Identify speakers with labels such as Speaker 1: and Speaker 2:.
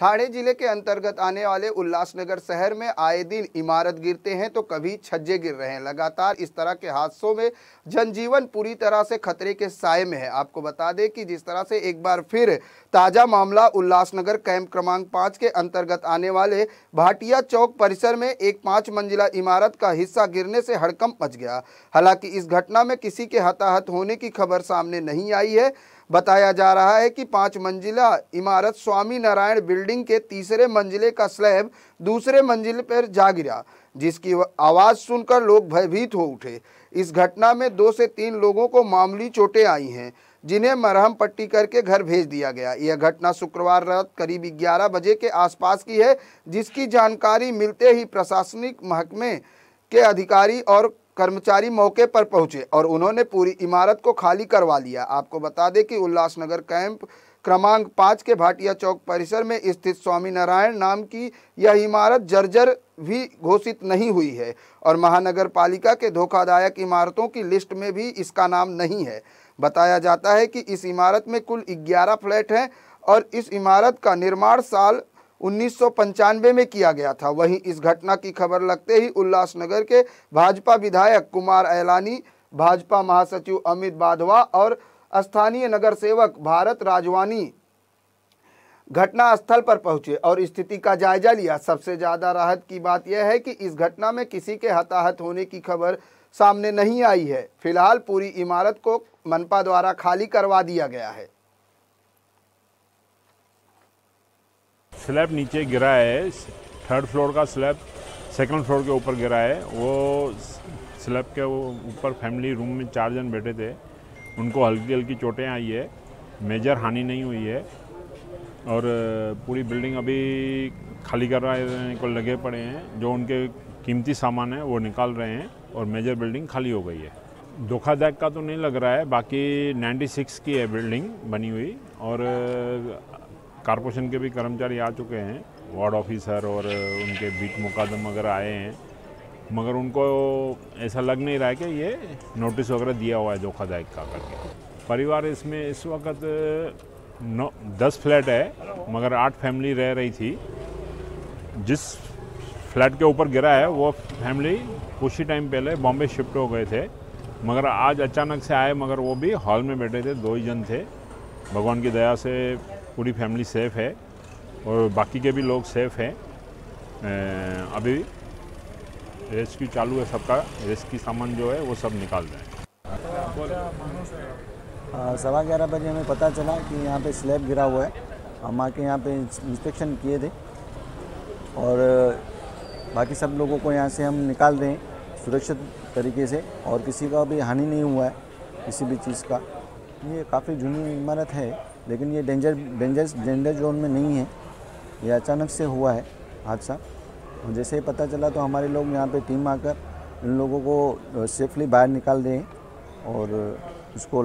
Speaker 1: थाड़े जिले के अंतर्गत आने वाले उल्लासनगर शहर में आए दिन इमारत गिरते हैं तो कभी छज्जे गिर रहे हैं लगातार इस तरह के हादसों में जनजीवन पूरी तरह से खतरे के साय में है आपको बता दें कि जिस तरह से एक बार फिर ताज़ा मामला उल्लासनगर कैंप क्रमांक पाँच के अंतर्गत आने वाले भाटिया चौक परिसर में एक पाँच मंजिला इमारत का हिस्सा गिरने से हड़कंप मच गया हालांकि इस घटना में किसी के हताहत होने की खबर सामने नहीं आई है बताया जा रहा है कि पाँच मंजिला इमारत स्वामी नारायण बिल्डिंग के तीसरे मंजिले का स्लैब दूसरे मंजिल पर जा गिरा जिसकी आवाज़ सुनकर लोग भयभीत हो उठे इस घटना में दो से तीन लोगों को मामूली चोटें आई हैं जिन्हें मरहम पट्टी करके घर भेज दिया गया यह घटना शुक्रवार रात करीब 11 बजे के आसपास की है जिसकी जानकारी मिलते ही प्रशासनिक महकमे के अधिकारी और कर्मचारी मौके पर पहुंचे और उन्होंने पूरी इमारत को खाली करवा लिया आपको बता दें कि उल्लासनगर कैंप क्रमांक पाँच के भाटिया चौक परिसर में स्थित स्वामीनारायण नाम की यह इमारत जर्जर भी घोषित नहीं हुई है और महानगर पालिका के धोखादायक इमारतों की लिस्ट में भी इसका नाम नहीं है बताया जाता है कि इस इमारत में कुल 11 फ्लैट हैं और इस इमारत का निर्माण साल उन्नीस में किया गया था वहीं इस घटना की खबर लगते ही उल्लासनगर के भाजपा विधायक कुमार ऐलानी भाजपा महासचिव अमित बाधवा और स्थानीय नगर सेवक भारत राजवानी घटना स्थल पर पहुंचे और स्थिति का जायजा लिया सबसे ज़्यादा राहत की बात यह है कि इस घटना में किसी के हताहत होने की खबर सामने नहीं आई है फिलहाल पूरी इमारत को मनपा द्वारा खाली करवा दिया गया है
Speaker 2: स्लैब नीचे गिरा है थर्ड फ्लोर का स्लैब सेकंड फ्लोर के ऊपर गिरा है वो स्लैब के ऊपर फैमिली रूम में चार जन बैठे थे उनको हल्की हल्की चोटें आई है मेजर हानि नहीं हुई है और पूरी बिल्डिंग अभी खाली करवाने को लगे पड़े हैं जो उनके कीमती सामान है वो निकाल रहे हैं और मेजर बिल्डिंग खाली हो गई है धोखादायक का तो नहीं लग रहा है बाकी 96 की है बिल्डिंग बनी हुई और कारपोरेशन के भी कर्मचारी आ चुके हैं वार्ड ऑफिसर और उनके बीच मुकदम अगर आए हैं मगर उनको ऐसा लग नहीं रहा है कि ये नोटिस वगैरह दिया हुआ है धोखाधड़ी का करके परिवार इसमें इस वक्त नौ दस फ्लैट है मगर आठ फैमिली रह रही थी जिस फ्लैट के ऊपर गिरा है वो फैमिली कुछ ही टाइम पहले बॉम्बे शिफ्ट हो गए थे मगर आज अचानक से आए मगर वो भी हॉल में बैठे थे दो ही जन थे भगवान की दया से पूरी फैमिली सेफ़ है और बाकी के भी लोग सेफ़ हैं अभी रेस्क्यू चालू है सबका रेस्क्यू सामान जो है वो सब निकाल रहे हैं
Speaker 3: सवा ग्यारह बजे हमें पता चला कि यहाँ पे स्लैब गिरा हुआ है हम आके यहाँ पे इंस्पेक्शन किए थे और बाकी सब लोगों को यहाँ से हम निकाल रहे हैं सुरक्षित तरीके से और किसी का भी हानि नहीं हुआ है किसी भी चीज़ का ये काफ़ी जूनी इमारत है लेकिन ये डेंजर डेंजर डेंजर जोन में नहीं है ये अचानक से हुआ है हादसा और जैसे ही पता चला तो हमारे लोग यहाँ पे टीम आकर इन लोगों को सेफली बाहर निकाल दें और उसको